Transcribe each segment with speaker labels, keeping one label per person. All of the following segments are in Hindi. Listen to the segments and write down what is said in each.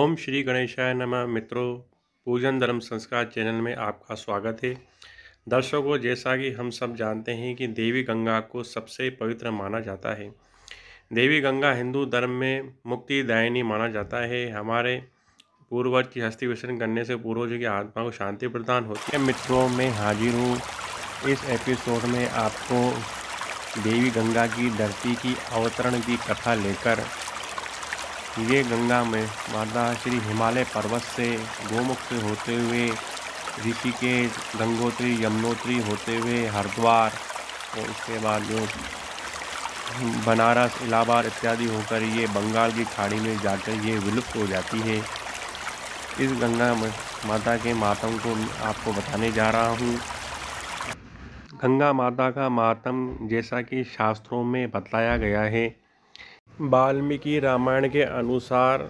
Speaker 1: ओम श्री गणेशाय नमः मित्रों पूजन धर्म संस्कार चैनल में आपका स्वागत है दर्शकों जैसा कि हम सब जानते हैं कि देवी गंगा को सबसे पवित्र माना जाता है देवी गंगा हिंदू धर्म में मुक्ति दायिनी माना जाता है हमारे पूर्वज की हस्ती विसर्जन करने से पूर्वजों की आत्मा को शांति प्रदान होती है मित्रों में हाजिर हूँ इस एपिसोड में आपको देवी गंगा की धरती की अवतरण की कथा लेकर ये गंगा में माता श्री हिमालय पर्वत से गोमुख से होते हुए ऋषिकेश गंगोत्री यमुनोत्री होते हुए हरिद्वार और उसके बाद जो बनारस इलाहाबाद इत्यादि होकर ये बंगाल की खाड़ी में जाकर ये विलुप्त हो जाती है इस गंगा माता के मातम को आपको बताने जा रहा हूँ गंगा माता का मातम जैसा कि शास्त्रों में बताया गया है वाल्मीकि रामायण के अनुसार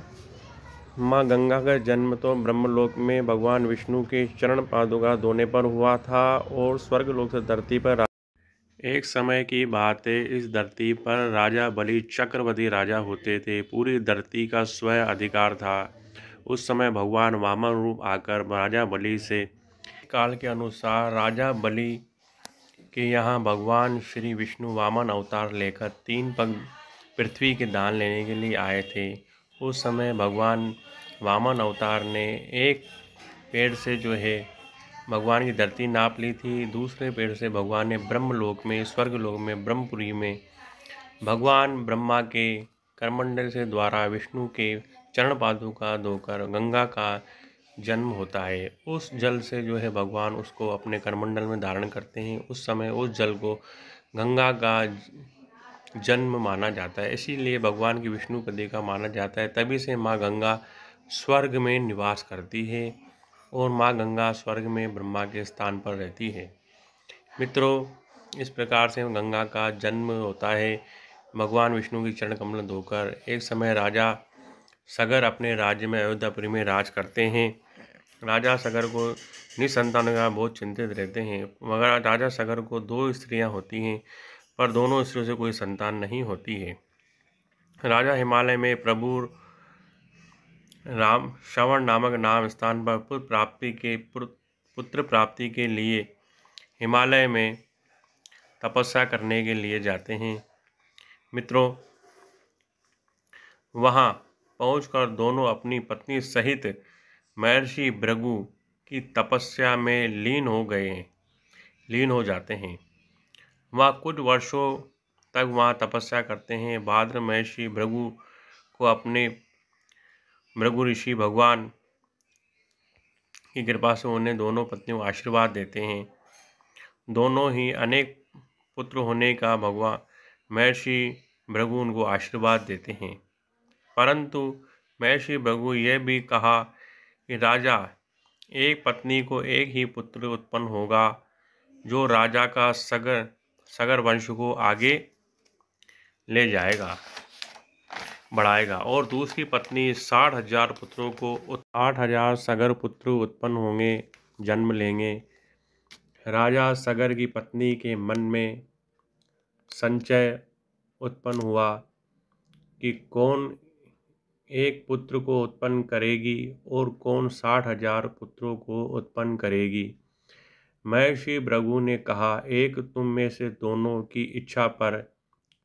Speaker 1: माँ गंगा का जन्म तो ब्रह्मलोक में भगवान विष्णु के चरण पादुका धोने पर हुआ था और स्वर्गलोक से धरती पर एक समय की बात है इस धरती पर राजा बलि चक्रवर्ती राजा होते थे पूरी धरती का स्वयं अधिकार था उस समय भगवान वामन रूप आकर राजा बलि से काल के अनुसार राजा बलि के यहाँ भगवान श्री विष्णु वामन अवतार लेकर तीन पग पृथ्वी के दान लेने के लिए आए थे उस समय भगवान वामन अवतार ने एक पेड़ से जो है भगवान की धरती नाप ली थी दूसरे पेड़ से भगवान ने ब्रह्मलोक में स्वर्गलोक में ब्रह्मपुरी में भगवान ब्रह्मा के करमंडल से द्वारा विष्णु के चरण का धोकर गंगा का जन्म होता है उस जल से जो है भगवान उसको अपने कर्मंडल में धारण करते हैं उस समय उस जल को गंगा का जन्म माना जाता है इसीलिए भगवान की विष्णु पदे का माना जाता है तभी से माँ गंगा स्वर्ग में निवास करती है और माँ गंगा स्वर्ग में ब्रह्मा के स्थान पर रहती है मित्रों इस प्रकार से गंगा का जन्म होता है भगवान विष्णु की चरण कमल धोकर एक समय राजा सगर अपने राज्य में अयोध्यापुरी में राज करते हैं राजा सगर को निसंतान का बहुत चिंतित रहते हैं मगर राजा सगर को दो स्त्रियां होती हैं पर दोनों स्त्रियों से कोई संतान नहीं होती है राजा हिमालय में प्रभु राम श्रवण नामक नाम स्थान पर पुत्र प्राप्ति के पुत्र प्राप्ति के लिए हिमालय में तपस्या करने के लिए जाते हैं मित्रों वहाँ पहुंचकर दोनों अपनी पत्नी सहित महर्षि भृगु की तपस्या में लीन हो गए लीन हो जाते हैं वहाँ कुछ वर्षों तक वहाँ तपस्या करते हैं भाद्र महर्षि भृगु को अपने भृगु ऋषि भगवान की कृपा से उन्हें दोनों पत्नियों को आशीर्वाद देते हैं दोनों ही अनेक पुत्र होने का भगवान महर्षि भृगु उनको आशीर्वाद देते हैं परंतु महर्षि भृगु यह भी कहा कि राजा एक पत्नी को एक ही पुत्र उत्पन्न होगा जो राजा का सगर सगर वंश को आगे ले जाएगा बढ़ाएगा और दूसरी पत्नी साठ हजार पुत्रों को आठ हजार सगर पुत्र उत्पन्न होंगे जन्म लेंगे राजा सगर की पत्नी के मन में संचय उत्पन्न हुआ कि कौन एक पुत्र को उत्पन्न करेगी और कौन साठ हजार पुत्रों को उत्पन्न करेगी महर्षि भृगु ने कहा एक तुम में से दोनों की इच्छा पर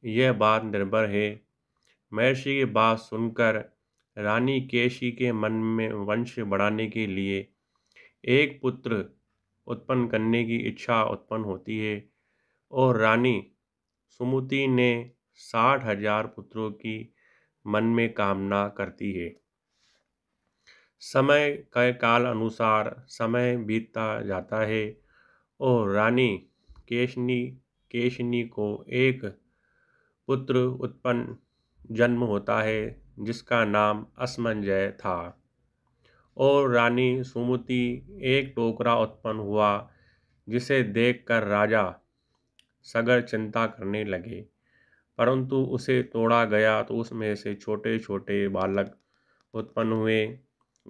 Speaker 1: यह बात निर्भर है महर्षि की बात सुनकर रानी केशी के मन में वंश बढ़ाने के लिए एक पुत्र उत्पन्न करने की इच्छा उत्पन्न होती है और रानी सुमुति ने साठ हजार पुत्रों की मन में कामना करती है समय के काल अनुसार समय बीतता जाता है और रानी केशनी केशनी को एक पुत्र उत्पन्न जन्म होता है जिसका नाम असमंजय था और रानी सुमति एक टोकरा उत्पन्न हुआ जिसे देखकर राजा सगर चिंता करने लगे परंतु उसे तोड़ा गया तो उसमें से छोटे छोटे बालक उत्पन्न हुए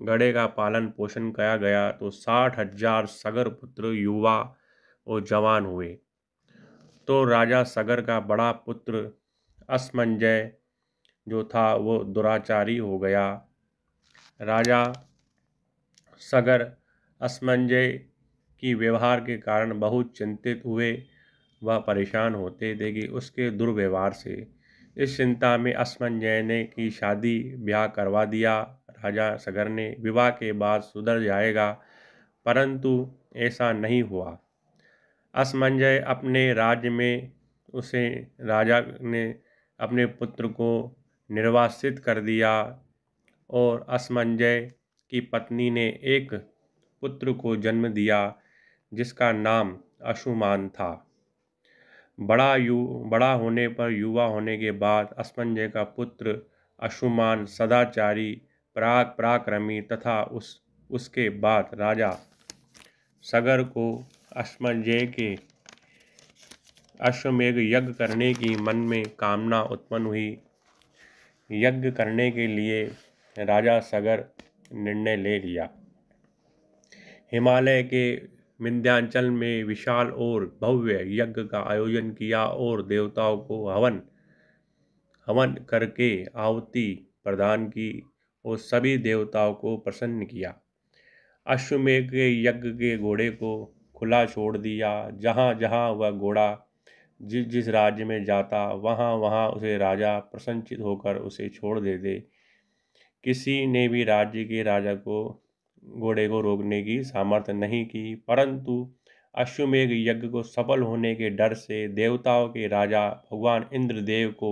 Speaker 1: गढ़े का पालन पोषण किया गया तो साठ हजार सगर पुत्र युवा और जवान हुए तो राजा सगर का बड़ा पुत्र असमंजय जो था वो दुराचारी हो गया राजा सगर असमंजय की व्यवहार के कारण बहुत चिंतित हुए वह परेशान होते थे कि उसके दुर्व्यवहार से इस चिंता में असमंजय ने की शादी ब्याह करवा दिया राजा सगर ने विवाह के बाद सुधर जाएगा परंतु ऐसा नहीं हुआ असमंजय अपने राज्य में उसे राजा ने अपने पुत्र को निर्वासित कर दिया और असमंजय की पत्नी ने एक पुत्र को जन्म दिया जिसका नाम अशुमान था बड़ा यु बड़ा होने पर युवा होने के बाद असमंजय का पुत्र अशुमान सदाचारी प्राग पराक्रमी तथा उस उसके बाद राजा सगर को अश्मजय के अश्वमेघ यज्ञ करने की मन में कामना उत्पन्न हुई यज्ञ करने के लिए राजा सगर निर्णय ले लिया हिमालय के विंध्यांचल में विशाल और भव्य यज्ञ का आयोजन किया और देवताओं को हवन हवन करके आहुति प्रदान की और सभी देवताओं को प्रसन्न किया अश्वमेघ के यज्ञ के घोड़े को खुला छोड़ दिया जहाँ जहाँ वह घोड़ा जिस जिस राज्य में जाता वहाँ वहाँ उसे राजा प्रसन्नचित होकर उसे छोड़ देते किसी ने भी राज्य के राजा को घोड़े को रोकने की सामर्थ्य नहीं की परंतु अश्वमेघ यज्ञ को सफल होने के डर से देवताओं के राजा भगवान इंद्रदेव को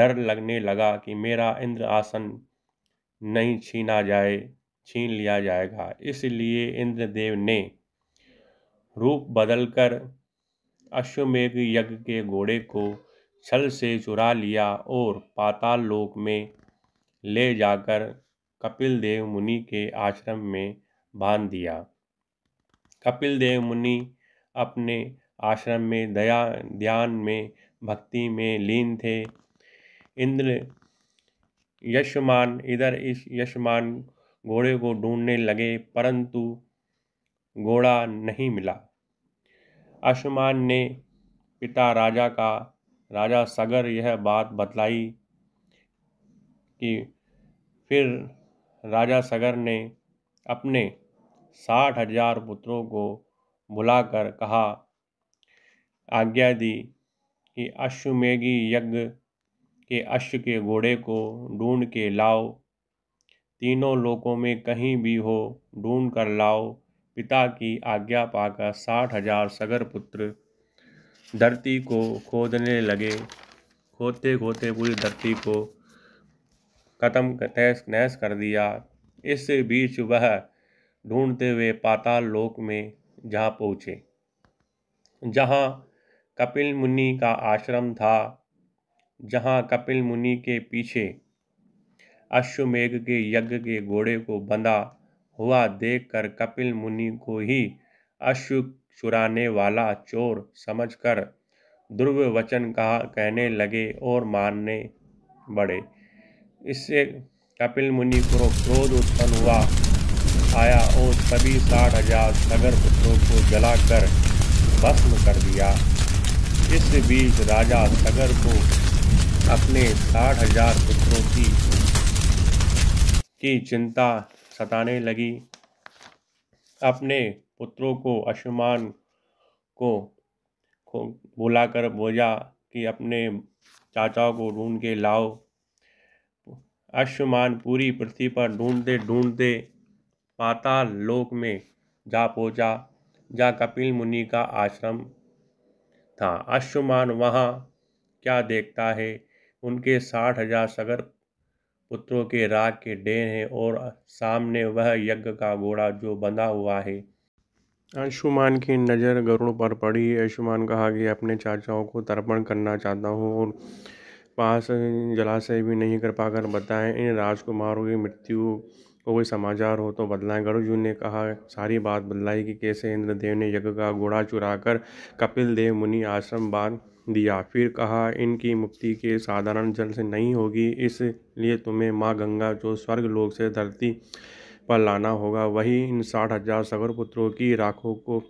Speaker 1: डर लगने लगा कि मेरा इंद्र आसन नहीं छीना जाए छीन लिया जाएगा इसलिए इंद्रदेव ने रूप बदलकर अश्वमेघ यज्ञ के घोड़े को छल से चुरा लिया और पाताल लोक में ले जाकर कपिल देव मुनि के आश्रम में बांध दिया कपिल देव मुनि अपने आश्रम में दया ध्यान में भक्ति में लीन थे इंद्र यशमान इधर इस यशमान घोड़े को ढूंढने लगे परंतु घोड़ा नहीं मिला अशमान ने पिता राजा का राजा सगर यह बात बतलाई कि फिर राजा सगर ने अपने साठ हजार पुत्रों को बुलाकर कहा आज्ञा दी कि अश्वमेघी यज्ञ के अश्व के घोड़े को ढूंढ के लाओ तीनों लोकों में कहीं भी हो ढूंढ कर लाओ पिता की आज्ञा पाकर साठ हजार सगर पुत्र धरती को खोदने लगे खोदते खोदते पूरी धरती को ख़त्म तहस नहस कर दिया इस बीच वह ढूंढते हुए पाताल लोक में जहाँ पहुँचे जहाँ कपिल मुनि का आश्रम था जहाँ कपिल मुनि के पीछे अश्वमेघ के यज्ञ के घोड़े को बंधा हुआ देखकर कपिल मुनि को ही अश्व चुराने वाला चोर समझकर दुर्ववचन कहा कहने लगे और मारने बड़े इससे कपिल मुनि को क्रोध उत्पन्न हुआ आया और सभी साठ हजार सगर पुत्रों को जलाकर भस्म कर दिया इस बीच राजा सगर को अपने साठ हजार पुत्रों की की चिंता सताने लगी अपने पुत्रों को अशुमान को बुलाकर बोझा कि अपने चाचाओं को ढूंढ के लाओ अश्वमान पूरी पृथ्वी पर ढूंढते ढूंढते पाताल लोक में जा पहुँचा जा कपिल मुनि का आश्रम था अश्वमान वहाँ क्या देखता है उनके साठ हजार सगर पुत्रों के राग के डेर हैं और सामने वह यज्ञ का घोड़ा जो बंधा हुआ है अंशुमान की नज़र गरुण पर पड़ी अंशुमान कहा कि अपने चाचाओं को तर्पण करना चाहता हूँ और पास जलाशय भी नहीं कर कर बताएं इन राजकुमारों की मृत्यु को कोई समाचार हो तो बदलाएं जी ने कहा सारी बात बदलाई कि कैसे इंद्रदेव ने यज्ञ का घोड़ा चुरा कर कपिल देव मुनि आश्रम बांध दिया फिर कहा इनकी मुक्ति के साधारण जल से नहीं होगी इसलिए तुम्हें माँ गंगा जो स्वर्ग लोग से धरती पर लाना होगा वही इन साठ हजार सगर पुत्रों की राखों को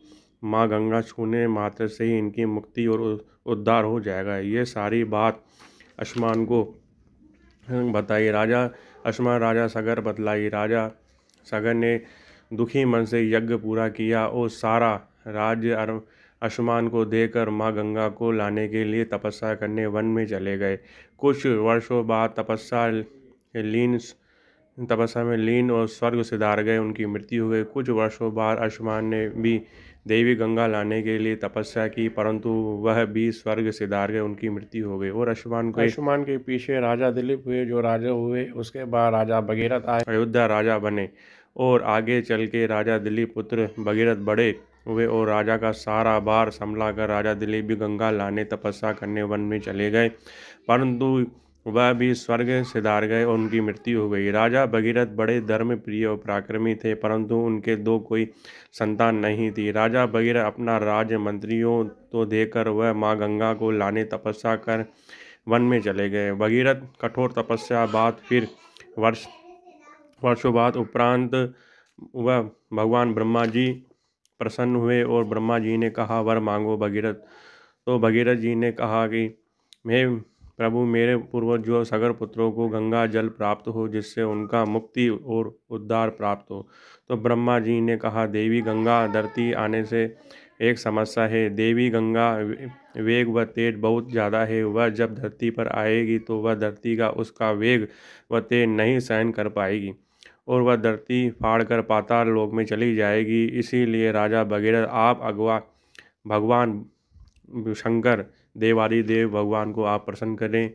Speaker 1: माँ गंगा छूने मात्र से ही इनकी मुक्ति और उद्धार हो जाएगा ये सारी बात आसमान को बताई राजा आसमान राजा सगर बतलाई राजा सगर ने दुखी मन से यज्ञ पूरा किया और सारा राज्य अंशुमान को देकर माँ गंगा को लाने के लिए तपस्या करने वन में चले गए कुछ वर्षों बाद तपस्या लीन तपस्या में लीन और स्वर्ग सिधार गए उनकी मृत्यु हो गई कुछ वर्षों बाद अंशुमान ने भी देवी गंगा लाने के लिए तपस्या की परंतु वह भी स्वर्ग सिधार गए उनकी मृत्यु हो गई और अंशुमान को अंशुमान के पीछे राजा दिलीप हुए जो राजा हुए उसके बाद राजा भगीरथ आए अयोध्या राजा बने और आगे चल के राजा दिलीप पुत्र भगीरथ बड़े हुए और राजा का सारा बार संभला कर राजा दिलीप भी गंगा लाने तपस्या करने वन में चले गए परंतु वह भी स्वर्ग सिधार गए और उनकी मृत्यु हो गई राजा भगीरथ बड़े धर्म प्रिय और पराक्रमी थे परंतु उनके दो कोई संतान नहीं थी राजा भगीरथ अपना राज्य मंत्रियों तो देकर वह माँ गंगा को लाने तपस्या कर वन में चले गए भगीरथ कठोर तपस्या बाद फिर वर्ष वर्षों बाद उपरांत वह भगवान ब्रह्मा जी प्रसन्न हुए और ब्रह्मा जी ने कहा वर मांगो भगीरथ तो भगीरथ जी ने कहा कि मैं प्रभु मेरे पूर्वज जो सगर पुत्रों को गंगा जल प्राप्त हो जिससे उनका मुक्ति और उद्धार प्राप्त हो तो ब्रह्मा जी ने कहा देवी गंगा धरती आने से एक समस्या है देवी गंगा वेग व तेज बहुत ज़्यादा है वह जब धरती पर आएगी तो वह धरती का उसका वेग व तेज नहीं सहन कर पाएगी और वह धरती फाड़ कर पाताल लोक में चली जाएगी इसीलिए राजा भगीरथ आप अगवा भगवान शंकर देवादिदेव भगवान को आप प्रसन्न करें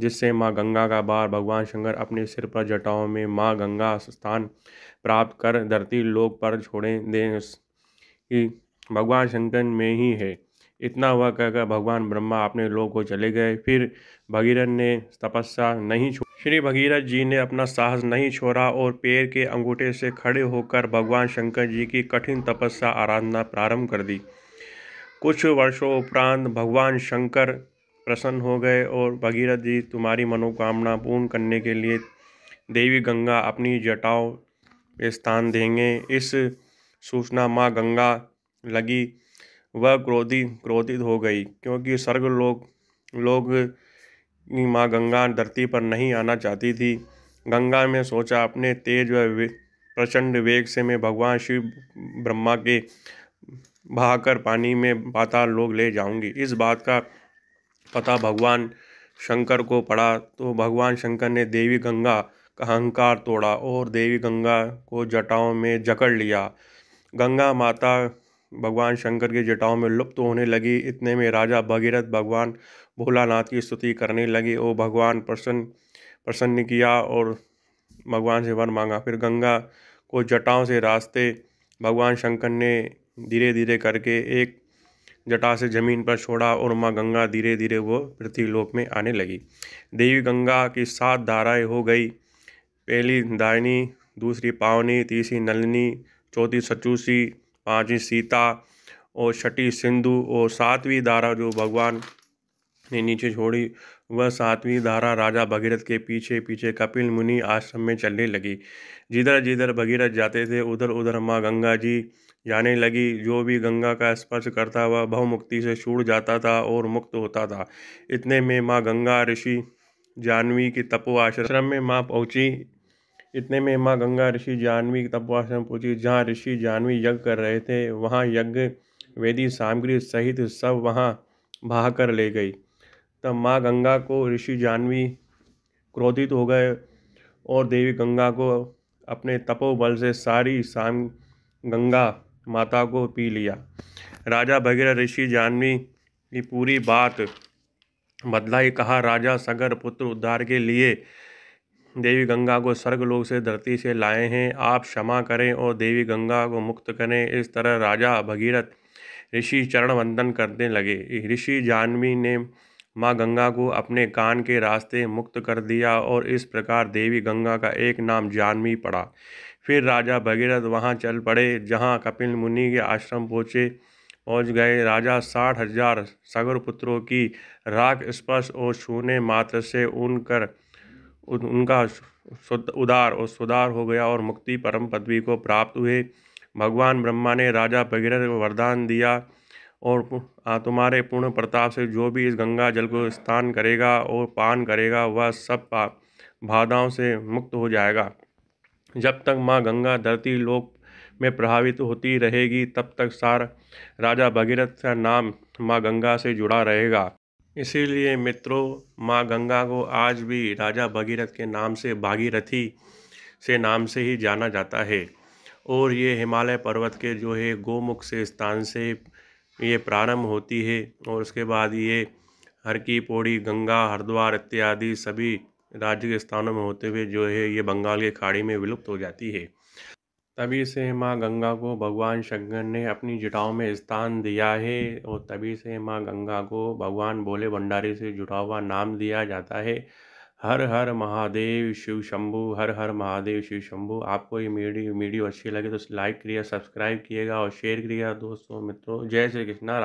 Speaker 1: जिससे माँ गंगा का बार भगवान शंकर अपने सिर पर जटाओं में माँ गंगा स्थान प्राप्त कर धरती लोक पर छोड़ें दें कि भगवान शंकर में ही है इतना हुआ कहकर भगवान ब्रह्मा अपने लोक को चले गए फिर भगीरथ ने तपस्या नहीं छोड़ी श्री भगीरथ जी ने अपना साहस नहीं छोड़ा और पैर के अंगूठे से खड़े होकर भगवान शंकर जी की कठिन तपस्या आराधना प्रारंभ कर दी कुछ वर्षों उपरांत भगवान शंकर प्रसन्न हो गए और भगीरथ जी तुम्हारी मनोकामना पूर्ण करने के लिए देवी गंगा अपनी जटाओं स्थान देंगे इस सूचना माँ गंगा लगी वह क्रोधी क्रोधित हो गई क्योंकि सर्ग लोग लोग माँ गंगा धरती पर नहीं आना चाहती थी गंगा में सोचा अपने तेज व वे, प्रचंड वेग से मैं भगवान शिव ब्रह्मा के बहाकर पानी में पाताल लोग ले जाऊंगी इस बात का पता भगवान शंकर को पड़ा तो भगवान शंकर ने देवी गंगा का अहंकार तोड़ा और देवी गंगा को जटाओं में जकड़ लिया गंगा माता भगवान शंकर के जटाओं में लुप्त होने लगी इतने में राजा भगीरथ भगवान भोलानाथ की स्तुति करने लगे ओ भगवान प्रसन्न प्रसन्न किया और भगवान से वर मांगा फिर गंगा को जटाओं से रास्ते भगवान शंकर ने धीरे धीरे करके एक जटा से जमीन पर छोड़ा और माँ गंगा धीरे धीरे वो पृथ्वीलोक में आने लगी देवी गंगा की सात धाराएं हो गई पहली दायनी दूसरी पावनी तीसरी नलनी चौथी सचूसी पाँचवीं सीता और छठी सिंधु और सातवीं धारा जो भगवान ने नीचे छोड़ी वह सातवीं धारा राजा भगीरथ के पीछे पीछे कपिल मुनि आश्रम में चलने लगी जिधर जिधर भगीरथ जाते थे उधर उधर माँ गंगा जी जाने लगी जो भी गंगा का स्पर्श करता वह बहुमुक्ति से छूट जाता था और मुक्त होता था इतने में माँ गंगा ऋषि जानवी के तपो आश्रम में माँ पहुँची इतने में माँ गंगा ऋषि जानवी तपोआश्रम पूछी जहाँ ऋषि जानवी यज्ञ कर रहे थे वहाँ यज्ञ वेदी सामग्री सहित सब वहाँ बहा कर ले गई तब माँ गंगा को ऋषि जानवी क्रोधित हो गए और देवी गंगा को अपने तपोबल से सारी साम गंगा माता को पी लिया राजा भगीरथ ऋषि जानवी की पूरी बात बदलाई कहा राजा सगर पुत्र उद्धार के लिए देवी गंगा को स्वर्ग लोग से धरती से लाए हैं आप क्षमा करें और देवी गंगा को मुक्त करें इस तरह राजा भगीरथ ऋषि चरण वंदन करने लगे ऋषि जानवी ने माँ गंगा को अपने कान के रास्ते मुक्त कर दिया और इस प्रकार देवी गंगा का एक नाम जानवी पड़ा फिर राजा भगीरथ वहाँ चल पड़े जहाँ कपिल मुनि के आश्रम पहुँचे पहुँच गए राजा साठ हजार सगर पुत्रों की राख स्पर्श और छूने मात्र से ऊन कर उनका शुद्ध उदार और सुधार हो गया और मुक्ति परम पदवी को प्राप्त हुए भगवान ब्रह्मा ने राजा भगीरथ को वरदान दिया और तुम्हारे पूर्ण प्रताप से जो भी इस गंगा जल को स्नान करेगा और पान करेगा वह सब बाधाओं से मुक्त हो जाएगा जब तक माँ गंगा धरती लोक में प्रभावित होती रहेगी तब तक सार राजा भगीरथ का नाम माँ गंगा से जुड़ा रहेगा इसीलिए मित्रों माँ गंगा को आज भी राजा भगीरथ के नाम से भागीरथी से नाम से ही जाना जाता है और ये हिमालय पर्वत के जो है गोमुख से स्थान से ये प्रारंभ होती है और उसके बाद ये हर की पौड़ी गंगा हरिद्वार इत्यादि सभी राज्य के स्थानों में होते हुए जो है ये बंगाल के खाड़ी में विलुप्त हो जाती है तभी से माँ गंगा को भगवान शंकर ने अपनी जुटाओं में स्थान दिया है और तभी से माँ गंगा को भगवान भोले भंडारी से जुटा हुआ नाम दिया जाता है हर हर महादेव शिव शंभु हर हर महादेव शिव शंभु आपको ये मीडियो वीडियो अच्छी लगे तो लाइक करिए सब्सक्राइब किएगा और शेयर करिएगा दोस्तों मित्रों जय श्री कृष्णा